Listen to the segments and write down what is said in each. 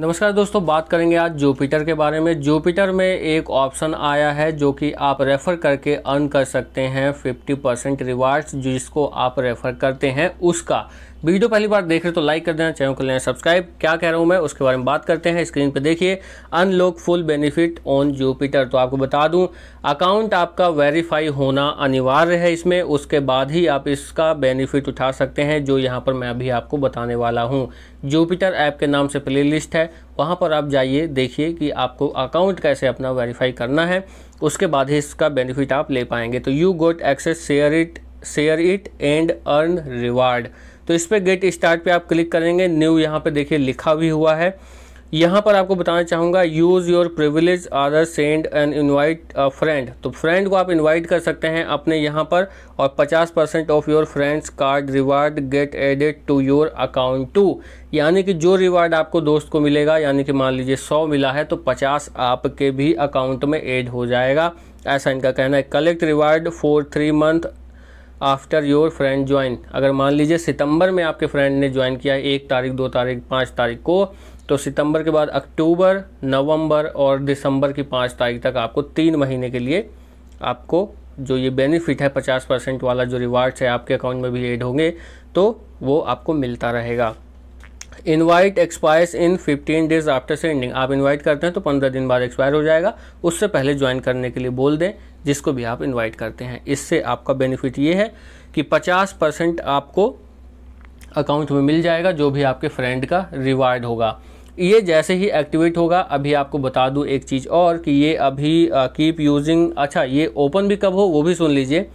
नमस्कार दोस्तों बात करेंगे आज जुपिटर के बारे में जुपिटर में एक ऑप्शन आया है जो कि आप रेफ़र करके अर्न कर सकते हैं 50 परसेंट रिवार्ड्स जिसको आप रेफ़र करते हैं उसका वीडियो पहली बार देख रहे तो लाइक कर देना चैनल को लेना सब्सक्राइब क्या कह रहा हूँ मैं उसके बारे में बात करते हैं स्क्रीन पर देखिए unlock full benefit on Jupiter तो आपको बता दूँ अकाउंट आपका वेरीफाई होना अनिवार्य है इसमें उसके बाद ही आप इसका बेनिफिट उठा सकते हैं जो यहाँ पर मैं अभी आपको बताने वाला हूँ जुपिटर ऐप के नाम से प्ले लिस्ट है वहाँ पर आप जाइए देखिए कि आपको अकाउंट कैसे अपना वेरीफाई करना है उसके बाद ही इसका बेनिफिट आप ले पाएंगे तो you got access share it share it and earn reward तो इस पर गेट स्टार्ट पे आप क्लिक करेंगे न्यू यहाँ पे देखिए लिखा भी हुआ है यहाँ पर आपको बताना चाहूँगा use your privilege other send and invite friend तो फ्रेंड को आप इनवाइट कर सकते हैं अपने यहाँ पर और 50 percent of your friends card reward get added to your account too यानी कि जो रिवार्ड आपको दोस्त को मिलेगा यानी कि मान लीजिए 100 मिला है तो 50 आपके भी अकाउंट में एड हो जाएगा ऐसा इनका कहना है collect reward for three month after your friend join अगर मान लीजिए सितंबर में आपके फ्रेंड ने ज्वाइन किया एक तारीख दो तारीख पाँच तारीख को तो सितंबर के बाद अक्टूबर नवंबर और दिसंबर की पाँच तारीख तक आपको तीन महीने के लिए आपको जो ये बेनिफिट है पचास परसेंट वाला जो रिवार्ड्स है आपके अकाउंट में भी एड होंगे तो वो आपको मिलता रहेगा invite expires in 15 days after sending आप इनवाइट करते हैं तो 15 दिन बाद एक्सपायर हो जाएगा उससे पहले ज्वाइन करने के लिए बोल दें जिसको भी आप इनवाइट करते हैं इससे आपका बेनिफिट ये है कि 50 परसेंट आपको अकाउंट में मिल जाएगा जो भी आपके फ्रेंड का रिवार्ड होगा ये जैसे ही एक्टिवेट होगा अभी आपको बता दूँ एक चीज़ और कि ये अभी कीप यूजिंग अच्छा ये ओपन भी कब हो वो भी सुन लीजिए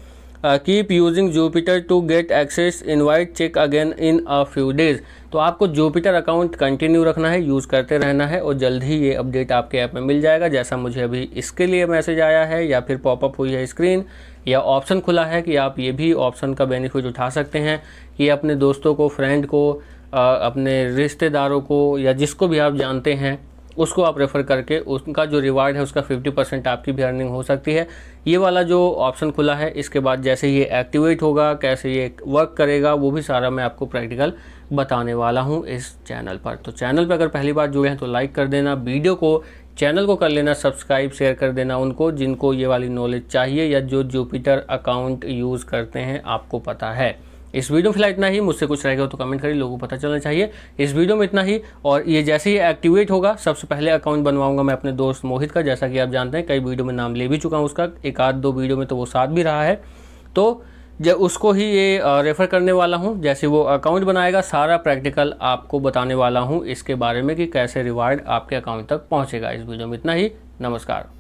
keep using Jupiter to get access invite check again in a few days तो आपको जुपिटर अकाउंट कंटिन्यू रखना है यूज़ करते रहना है और जल्द ही ये अपडेट आपके ऐप में मिल जाएगा जैसा मुझे अभी इसके लिए मैसेज आया है या फिर पॉपअप हुई है स्क्रीन या ऑप्शन खुला है कि आप ये भी ऑप्शन का बेनिफिट उठा सकते हैं कि अपने दोस्तों को फ्रेंड को uh, अपने रिश्तेदारों को या जिसको भी आप जानते हैं उसको आप रेफ़र करके उनका जो रिवार्ड है उसका 50 परसेंट आपकी भी अर्निंग हो सकती है ये वाला जो ऑप्शन खुला है इसके बाद जैसे ये एक्टिवेट होगा कैसे ये वर्क करेगा वो भी सारा मैं आपको प्रैक्टिकल बताने वाला हूँ इस चैनल पर तो चैनल पर अगर पहली बार जुड़े हैं तो लाइक कर देना वीडियो को चैनल को कर लेना सब्सक्राइब शेयर कर देना उनको जिनको ये वाली नॉलेज चाहिए या जो जुपिटर अकाउंट यूज़ करते हैं आपको पता है इस वीडियो में फिलहाल इतना ही मुझसे कुछ रहेगा तो कमेंट करिए लोगों को पता चलना चाहिए इस वीडियो में इतना ही और ये जैसे ही एक्टिवेट होगा सबसे पहले अकाउंट बनवाऊंगा मैं अपने दोस्त मोहित का जैसा कि आप जानते हैं कई वीडियो में नाम ले भी चुका हूँ उसका एक आध दो वीडियो में तो वो साथ भी रहा है तो जब उसको ही ये रेफ़र करने वाला हूँ जैसे वो अकाउंट बनाएगा सारा प्रैक्टिकल आपको बताने वाला हूँ इसके बारे में कि कैसे रिवार्ड आपके अकाउंट तक पहुँचेगा इस वीडियो में इतना ही नमस्कार